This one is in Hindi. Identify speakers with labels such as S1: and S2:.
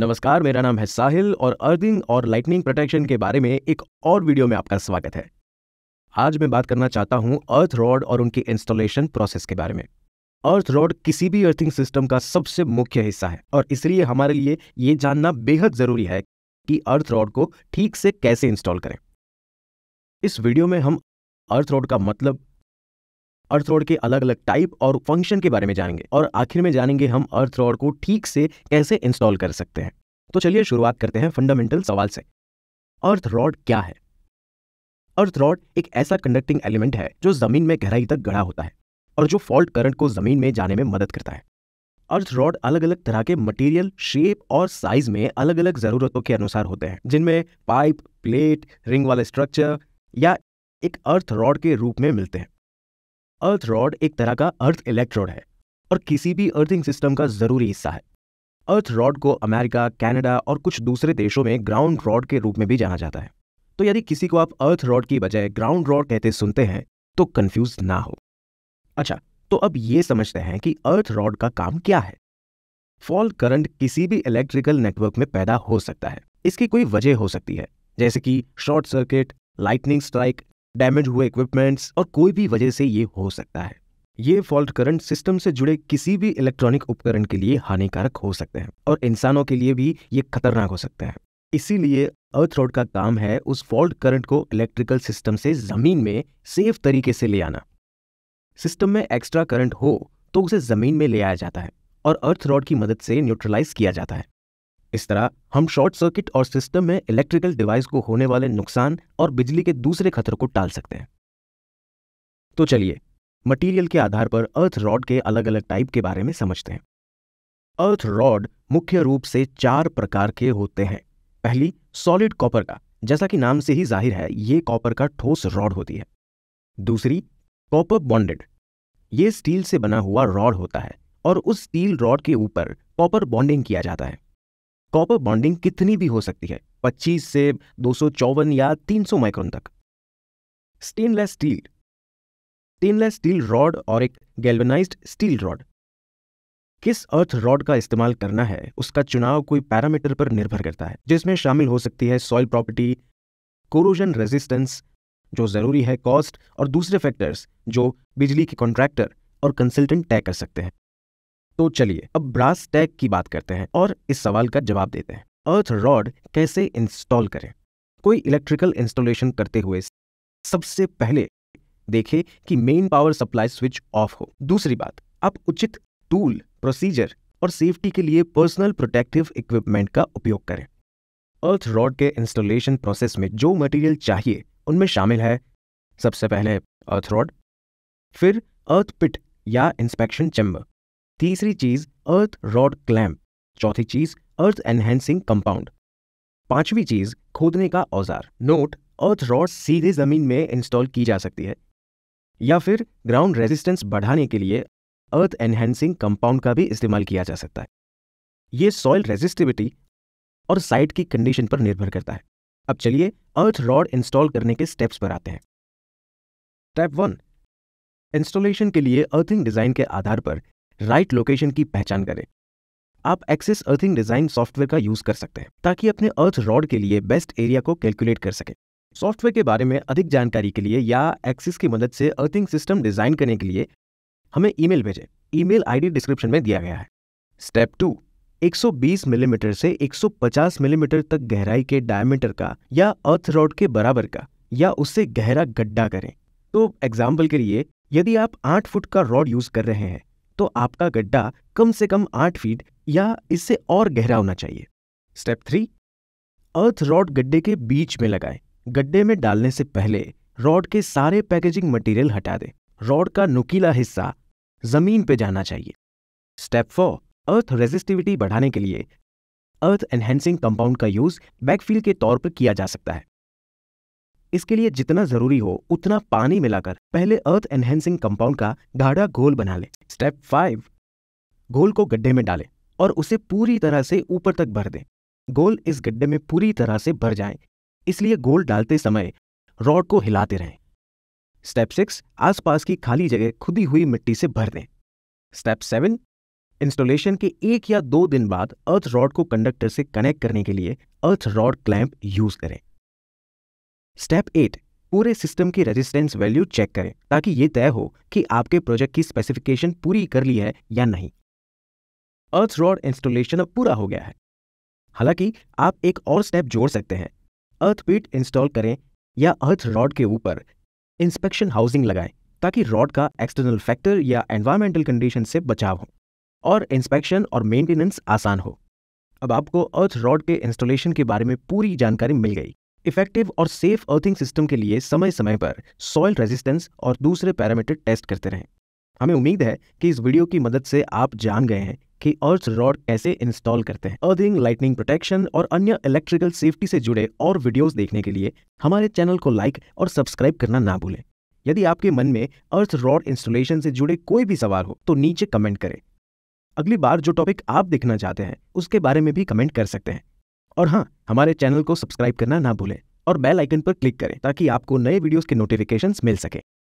S1: नमस्कार मेरा नाम है साहिल और अर्थिंग और लाइटनिंग प्रोटेक्शन के बारे में एक और वीडियो में आपका स्वागत है आज मैं बात करना चाहता हूं अर्थ रॉड और उनकी इंस्टॉलेशन प्रोसेस के बारे में अर्थ रॉड किसी भी अर्थिंग सिस्टम का सबसे मुख्य हिस्सा है और इसलिए हमारे लिए ये जानना बेहद ज़रूरी है कि अर्थ रॉड को ठीक से कैसे इंस्टॉल करें इस वीडियो में हम अर्थ रॉड का मतलब अर्थ रोड के अलग अलग टाइप और फंक्शन के बारे में जानेंगे और आखिर में जानेंगे हम अर्थ रॉड को ठीक से कैसे इंस्टॉल कर सकते हैं तो चलिए शुरुआत करते हैं फंडामेंटल सवाल से अर्थ रॉड क्या है अर्थ रॉड एक ऐसा कंडक्टिंग एलिमेंट है जो जमीन में गहराई तक गढ़ा होता है और जो फॉल्ट करंट को जमीन में जाने में मदद करता है अर्थ रॉड अलग अलग तरह के मटेरियल शेप और साइज में अलग अलग जरूरतों के अनुसार होते हैं जिनमें पाइप प्लेट रिंग वाले स्ट्रक्चर या एक अर्थ रॉड के रूप में मिलते हैं अर्थ रॉड एक तरह का अर्थ इलेक्ट्रोड है और किसी भी अर्थिंग सिस्टम का जरूरी हिस्सा है अर्थ रॉड को अमेरिका कनाडा और कुछ दूसरे देशों में ग्राउंड रॉड के रूप में भी जाना जाता है तो यदि किसी को आप अर्थ रॉड की बजाय ग्राउंड रॉड कहते सुनते हैं तो कंफ्यूज ना हो अच्छा तो अब ये समझते हैं कि अर्थ रॉड का काम क्या है फॉल करंट किसी भी इलेक्ट्रिकल नेटवर्क में पैदा हो सकता है इसकी कोई वजह हो सकती है जैसे कि short circuit lightning strike damage हुए इक्विपमेंट्स और कोई भी वजह से ये हो सकता है ये फॉल्ट करंट सिस्टम से जुड़े किसी भी इलेक्ट्रॉनिक उपकरण के लिए हानिकारक हो सकते हैं और इंसानों के लिए भी ये खतरनाक हो सकते हैं इसीलिए अर्थ रोड का काम है उस फॉल्ट करंट को इलेक्ट्रिकल सिस्टम से जमीन में सेफ तरीके से ले आना सिस्टम में एक्स्ट्रा करंट हो तो उसे जमीन में ले आया जाता है और अर्थ रॉड की मदद से न्यूट्रलाइज किया जाता है इस तरह हम शॉर्ट सर्किट और सिस्टम में इलेक्ट्रिकल डिवाइस को होने वाले नुकसान और बिजली के दूसरे खतरों को टाल सकते हैं तो चलिए मटेरियल के आधार पर अर्थ रॉड के अलग अलग टाइप के बारे में समझते हैं अर्थ रॉड मुख्य रूप से चार प्रकार के होते हैं पहली सॉलिड कॉपर का जैसा कि नाम से ही जाहिर है ये कॉपर का ठोस रॉड होती है दूसरी कॉपर बॉन्डेड ये स्टील से बना हुआ रॉड होता है और उस स्टील रॉड के ऊपर कॉपर बॉन्डिंग किया जाता है कॉपर बॉन्डिंग कितनी भी हो सकती है 25 से दो या 300 माइक्रोन तक stainless steel stainless steel rod और एक गैल्वेनाइज्ड स्टील रॉड किस अर्थ रॉड का इस्तेमाल करना है उसका चुनाव कोई पैरामीटर पर निर्भर करता है जिसमें शामिल हो सकती है सॉइल प्रॉपर्टी कोरोजन रेजिस्टेंस जो ज़रूरी है कॉस्ट और दूसरे फैक्टर्स जो बिजली के कॉन्ट्रैक्टर और कंसल्टेंट तय कर सकते हैं तो चलिए अब ब्रास टैग की बात करते हैं और इस सवाल का जवाब देते हैं अर्थ रॉड कैसे इंस्टॉल करें कोई इलेक्ट्रिकल इंस्टॉलेशन करते हुए सबसे पहले देखें कि main power supply switch off हो दूसरी बात आप उचित टूल प्रोसीजर और सेफ्टी के लिए पर्सनल प्रोटेक्टिव इक्विपमेंट का उपयोग करें अर्थ रॉड के इंस्टॉलेशन प्रोसेस में जो मटेरियल चाहिए उनमें शामिल है सबसे पहले अर्थ रॉड फिर अर्थ पिट या इंस्पेक्शन चैम्बर तीसरी चीज अर्थ रॉड क्लैम्प चौथी चीज अर्थ एनहेंसिंग कंपाउंड पांचवी चीज खोदने का औजार नोट अर्थ रॉड सीधे जमीन में इंस्टॉल की जा सकती है या फिर ग्राउंड रेजिस्टेंस बढ़ाने के लिए अर्थ एनहेंसिंग कंपाउंड का भी इस्तेमाल किया जा सकता है ये सॉइल रेजिस्टिविटी और साइट की कंडीशन पर निर्भर करता है अब चलिए अर्थ रॉड इंस्टॉल करने के स्टेप्स पर आते हैं स्टेप वन इंस्टॉलेशन के लिए अर्थिंग डिजाइन के आधार पर राइट लोकेशन की पहचान करें आप एक्सिस अर्थिंग डिजाइन सॉफ्टवेयर का यूज कर सकते हैं ताकि अपने अर्थ रॉड के लिए बेस्ट एरिया को कैलकुलेट कर सके सॉफ्टवेयर के बारे में अधिक जानकारी के लिए या एक्सिस की मदद से अर्थिंग सिस्टम डिजाइन करने के लिए हमें ईमेल भेजें ईमेल आईडी डिस्क्रिप्शन में दिया गया है स्टेप टू 120 मिलीमीटर mm से 150 मिलीमीटर mm तक गहराई के डायमीटर का या अर्थ रॉड के बराबर का या उससे गहरा गड्ढा करें तो एग्जाम्पल के लिए यदि आप 8 फुट का रॉड यूज कर रहे हैं तो आपका गड्ढा कम से कम आठ फीट या इससे और गहरा होना चाहिए स्टेप थ्री अर्थ रॉड गड्ढे के बीच में लगाएं गड्ढे में डालने से पहले रॉड के सारे पैकेजिंग मटेरियल हटा दें रॉड का नुकीला हिस्सा जमीन पे जाना चाहिए स्टेप फोर अर्थ रेजिस्टिविटी बढ़ाने के लिए अर्थ एनहेंसिंग कंपाउंड का यूज बैकफील के तौर पर किया जा सकता है इसके लिए जितना जरूरी हो उतना पानी मिलाकर पहले अर्थ एनहेंसिंग कंपाउंड का गाढ़ा घोल बना लें स्टेप फाइव घोल को गड्ढे में डालें और उसे पूरी तरह से ऊपर तक भर दें गोल इस गड्ढे में पूरी तरह से भर जाए इसलिए गोल डालते समय रॉड को हिलाते रहें स्टेप सिक्स आसपास की खाली जगह खुदी हुई मिट्टी से भर दें स्टेप सेवन इंस्टॉलेशन के एक या दो दिन बाद अर्थ रॉड को कंडक्टर से कनेक्ट करने के लिए अर्थ रॉड क्लैंप यूज करें स्टेप एट पूरे सिस्टम की रेजिस्टेंस वैल्यू चेक करें ताकि ये तय हो कि आपके प्रोजेक्ट की स्पेसिफिकेशन पूरी कर ली है या नहीं अर्थ रॉड इंस्टॉलेशन अब पूरा हो गया है हालांकि आप एक और स्टेप जोड़ सकते हैं अर्थ पीट इंस्टॉल करें या अर्थ रॉड के ऊपर इंस्पेक्शन हाउसिंग लगाएं ताकि रॉड का एक्सटर्नल फैक्टर या एनवायरमेंटल कंडीशन से बचाव हो और इंस्पेक्शन और मेंटेनेंस आसान हो अब आपको अर्थ रॉड के इंस्टॉलेशन के बारे में पूरी जानकारी मिल गई इफेक्टिव और सेफ अर्थिंग सिस्टम के लिए समय समय पर सॉइल रेजिस्टेंस और दूसरे पैरामीटर टेस्ट करते रहें हमें उम्मीद है कि इस वीडियो की मदद से आप जान गए हैं कि अर्थ रॉड कैसे इंस्टॉल करते हैं अर्थिंग लाइटनिंग प्रोटेक्शन और अन्य इलेक्ट्रिकल सेफ्टी से जुड़े और वीडियोस देखने के लिए हमारे चैनल को लाइक और सब्सक्राइब करना ना भूलें यदि आपके मन में अर्थ रॉड इंस्टॉलेशन से जुड़े कोई भी सवाल हो तो नीचे कमेंट करें अगली बार जो टॉपिक आप देखना चाहते हैं उसके बारे में भी कमेंट कर सकते हैं और हाँ हमारे चैनल को सब्सक्राइब करना ना भूलें और बेल आइकन पर क्लिक करें ताकि आपको नए वीडियोस के नोटिफिकेशंस मिल सके